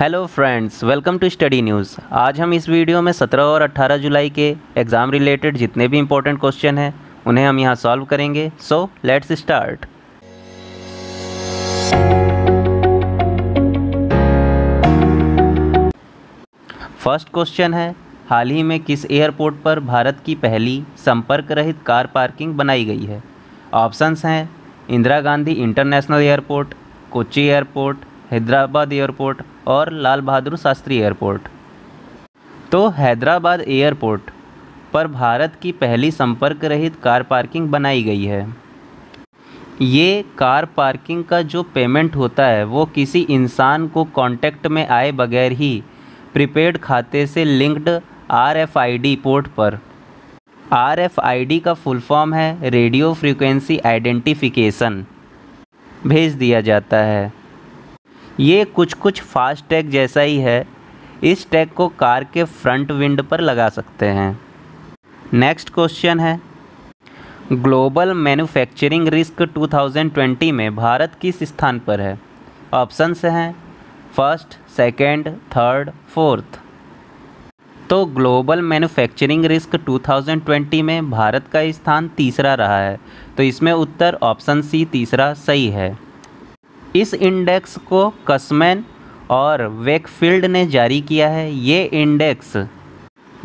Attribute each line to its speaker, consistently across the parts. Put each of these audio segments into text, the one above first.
Speaker 1: hello friends welcome to study news आज हम इस वीडियो में 17 और 18 जुलाई के एग्ज़ाम रिलेटेड जितने भी इम्पोर्टेंट क्वेश्चन हैं उन्हें हम यहाँ सॉल्व करेंगे so let's start first question है हाल ही में किस एयरपोर्ट पर भारत की पहली संपर्क रहित कार पार्किंग बनाई गई है ऑप्शंस हैं Indira Gandhi international airport Kochi airport Hyderabad airport और लाल बहादुर शास्त्री एयरपोर्ट तो हैदराबाद एयरपोर्ट पर भारत की पहली संपर्क रहित कार पार्किंग बनाई गई है ये कार पार्किंग का जो पेमेंट होता है वो किसी इंसान को कांटेक्ट में आए बगैर ही प्रीपेड खाते से लिंक्ड आरएफआईडी पोर्ट पर आरएफआईडी का फुल फॉर्म है रेडियो फ्रीक्वेंसी आइडेंटिफिकेशन भेज दिया जाता है ये कुछ कुछ फास्ट टैग जैसा ही है इस टैग को कार के फ्रंट विंड पर लगा सकते हैं नेक्स्ट क्वेश्चन है ग्लोबल मैन्युफैक्चरिंग रिस्क 2020 में भारत किस स्थान पर है ऑप्शंस हैं फर्स्ट सेकंड, थर्ड फोर्थ तो ग्लोबल मैन्युफैक्चरिंग रिस्क 2020 में भारत का स्थान तीसरा रहा है तो इसमें उत्तर ऑप्शन सी तीसरा सही है इस इंडेक्स को कसमैन और वेकफील्ड ने जारी किया है ये इंडेक्स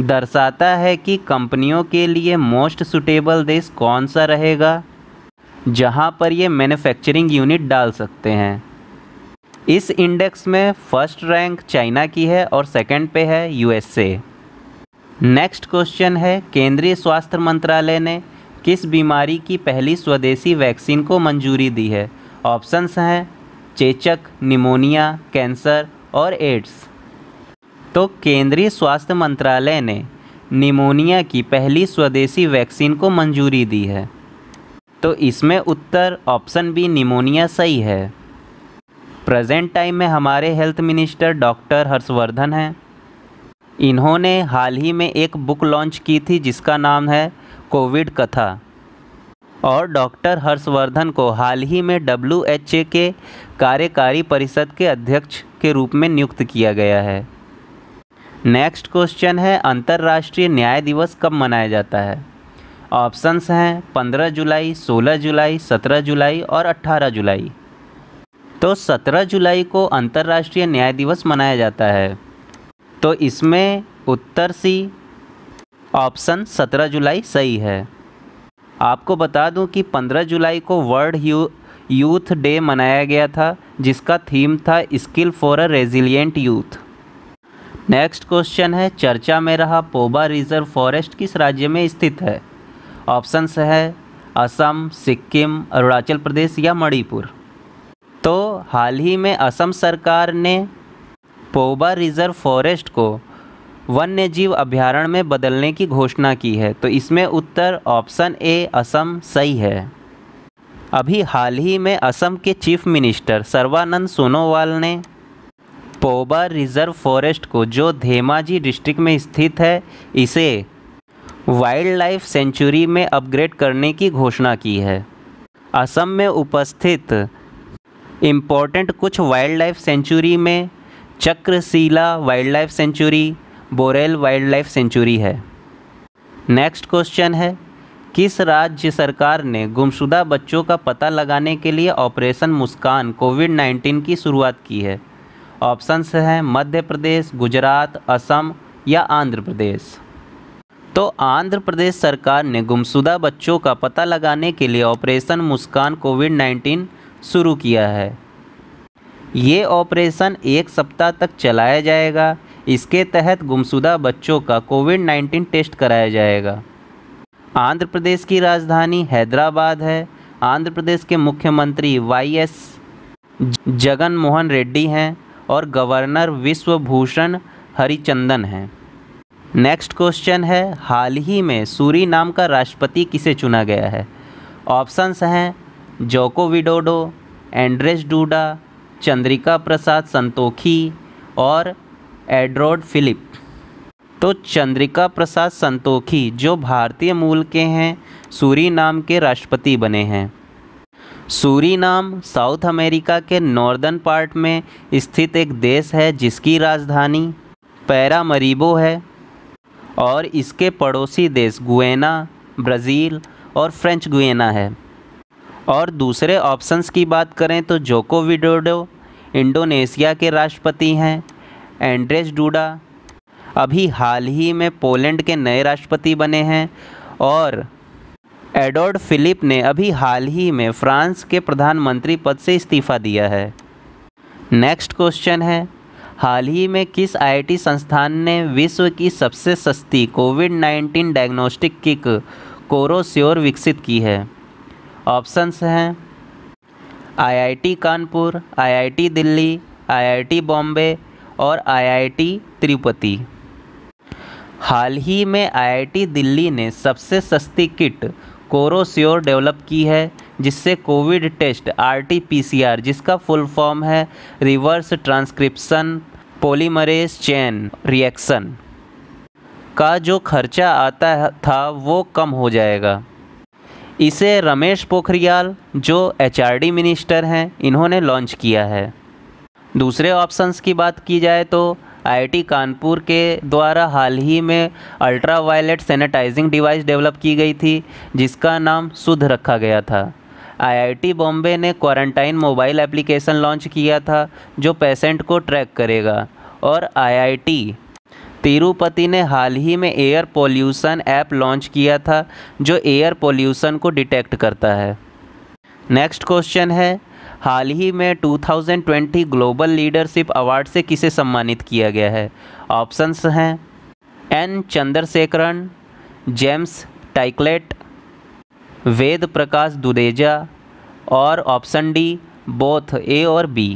Speaker 1: दर्शाता है कि कंपनियों के लिए मोस्ट सुटेबल देश कौन सा रहेगा जहां पर ये मैन्युफैक्चरिंग यूनिट डाल सकते हैं इस इंडेक्स में फर्स्ट रैंक चाइना की है और सेकंड पे है यूएसए नेक्स्ट क्वेश्चन है केंद्रीय स्वास्थ्य मंत्रालय ने किस बीमारी की पहली स्वदेशी वैक्सीन को मंजूरी दी है ऑप्शंस हैं चेचक निमोनिया कैंसर और एड्स तो केंद्रीय स्वास्थ्य मंत्रालय ने निमोनिया की पहली स्वदेशी वैक्सीन को मंजूरी दी है तो इसमें उत्तर ऑप्शन बी निमोनिया सही है प्रेजेंट टाइम में हमारे हेल्थ मिनिस्टर डॉक्टर हर्षवर्धन हैं इन्होंने हाल ही में एक बुक लॉन्च की थी जिसका नाम है कोविड कथा और डॉक्टर हर्षवर्धन को हाल ही में डब्ल्यू के कार्यकारी परिषद के अध्यक्ष के रूप में नियुक्त किया गया है नेक्स्ट क्वेश्चन है अंतर्राष्ट्रीय न्याय दिवस कब मनाया जाता है ऑप्शंस हैं 15 जुलाई 16 जुलाई 17 जुलाई और 18 जुलाई तो 17 जुलाई को अंतर्राष्ट्रीय न्याय दिवस मनाया जाता है तो इसमें उत्तर सी ऑप्शन 17 जुलाई सही है आपको बता दूं कि 15 जुलाई को वर्ल्ड यू यूथ डे मनाया गया था जिसका थीम था skill for a resilient youth next question है चर्चा में रहा पोबा रिजर्व फॉरेस्ट किस राज्य में स्थित है ऑप्शंस है असम सिक्किम अरुणाचल प्रदेश या मणिपुर तो हाल ही में असम सरकार ने पोबा रिजर्व फॉरेस्ट को वन्य जीव अभ्यारण्य में बदलने की घोषणा की है तो इसमें उत्तर ऑप्शन ए असम सही है अभी हाल ही में असम के चीफ मिनिस्टर सर्वानंद सोनोवाल ने पोबा रिजर्व फॉरेस्ट को जो धेमाजी डिस्ट्रिक्ट में स्थित है इसे वाइल्ड लाइफ सेंचुरी में अपग्रेड करने की घोषणा की है असम में उपस्थित इम्पोर्टेंट कुछ वाइल्ड लाइफ सेंचुरी में Chakrashila wildlife sanctuary Borel wildlife sanctuary है नेक्स्ट क्वेश्चन है किस राज्य सरकार ने गुमशुदा बच्चों का पता लगाने के लिए ऑपरेशन मुस्कान कोविड 19 की शुरुआत की है ऑप्शंस हैं मध्य प्रदेश गुजरात असम या आंध्र प्रदेश तो आंध्र प्रदेश सरकार ने गुमशुदा बच्चों का पता लगाने के लिए ऑपरेशन मुस्कान कोविड 19 शुरू किया है ये ऑपरेशन एक सप्ताह तक चलाया जाएगा इसके तहत गुमशुदा बच्चों का कोविड 19 टेस्ट कराया जाएगा आंध्र प्रदेश की राजधानी हैदराबाद है आंध्र प्रदेश के मुख्यमंत्री वाई एस जगन मोहन रेड्डी हैं और गवर्नर विश्वभूषण हरिचंदन हैं नेक्स्ट क्वेश्चन है हाल ही में सूरी नाम का राष्ट्रपति किसे चुना गया है ऑप्शंस हैं Joko Widodo Andrzej Duda Chandrika Prasad Santokhi और एड्रोड फिलिप तो चंद्रिका प्रसाद संतोखी जो भारतीय मूल के हैं सूरी नाम के राष्ट्रपति बने हैं सूरी नाम साउथ अमेरिका के नॉर्दर्न पार्ट में स्थित एक देश है जिसकी राजधानी पैरामरीबो है और इसके पड़ोसी देश गुएना ब्राज़ील और फ्रेंच गुएना है और दूसरे ऑप्शंस की बात करें तो जोको विडोडो इंडोनेशिया के राष्ट्रपति हैं एंड्रेस डूडा अभी हाल ही में पोलैंड के नए राष्ट्रपति बने हैं और एडोर्ड फिलिप ने अभी हाल ही में फ्रांस के प्रधानमंत्री पद से इस्तीफा दिया है नेक्स्ट क्वेश्चन है हाल ही में किस आईटी संस्थान ने विश्व की सबसे सस्ती कोविड 19 डायग्नोस्टिक किक कोरोस्योर विकसित की है ऑप्शंस हैं IIT Kanpur IIT Delhi IIT Bombay और आईआईटी तिरुपति हाल ही में आईआईटी दिल्ली ने सबसे सस्ती किट कोरोस्योर डेवलप की है जिससे कोविड टेस्ट आरटीपीसीआर जिसका फुल फॉर्म है reverse transcription polymerase chain reaction का जो खर्चा आता था वो कम हो जाएगा इसे रमेश पोखरियाल जो एचआरडी मिनिस्टर हैं इन्होंने लॉन्च किया है दूसरे ऑप्शंस की बात की जाए तो आईआईटी कानपुर के द्वारा हाल ही में ultraviolet sanitising device develop की गई थी जिसका नाम शुद्ध रखा गया था आईआईटी बॉम्बे ने क्वारंटाइन मोबाइल एप्लीकेशन लॉन्च किया था जो पेशेंट को ट्रैक करेगा और आईआईटी तिरुपति ने हाल ही में एयर पोल्यूशन ऐप लॉन्च किया था जो एयर पोल्यूशन को डिटेक्ट करता है नेक्स्ट क्वेश्चन है हाल ही में 2020 ग्लोबल लीडरशिप अवार्ड से किसे सम्मानित किया गया है ऑप्शंस हैं N Chandrasekaran James Taiclet Ved Prakash Dudeja और ऑप्शन डी बोथ ए और बी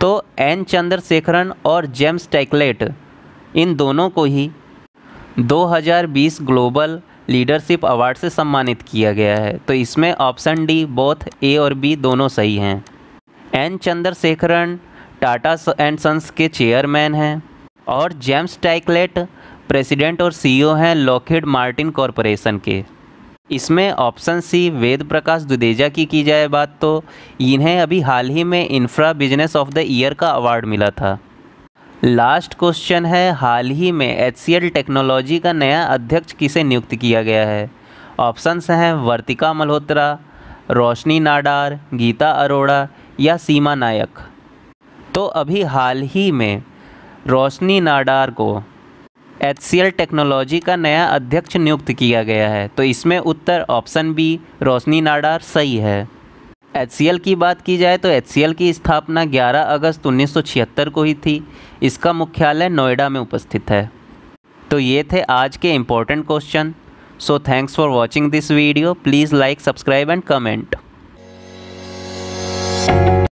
Speaker 1: तो एन चंद्रशेखरन और जेम्स टाइकलेट इन दोनों को ही 2020 ग्लोबल लीडरशिप अवार्ड से सम्मानित किया गया है तो इसमें ऑप्शन डी बोथ ए और बी दोनों सही हैं N Chandrasekaran Tata and Sons के चेयरमैन हैं और जेम्स टाइकलेट प्रेसिडेंट और सीईओ हैं लॉकहेड मार्टिन कॉरपोरेशन के इसमें ऑप्शन सी वेद प्रकाश दुदेजा की की जाए बात तो इन्हें अभी हाल ही में infra business of the year का अवार्ड मिला था लास्ट क्वेश्चन है हाल ही में एच टेक्नोलॉजी का नया अध्यक्ष किसे नियुक्त किया गया है ऑप्शंस हैं वर्तिका मल्होत्रा रोशनी नाडार गीता अरोड़ा या सीमा नायक तो अभी हाल ही में रोशनी नाडार को एच टेक्नोलॉजी का नया अध्यक्ष नियुक्त किया गया है तो इसमें उत्तर ऑप्शन बी रोशनी नाडार सही है एच की बात की जाए तो एच की स्थापना 11 अगस्त 1976 को ही थी इसका मुख्यालय नोएडा में उपस्थित है तो ये थे आज के important question so thanks for watching this video please like subscribe and comment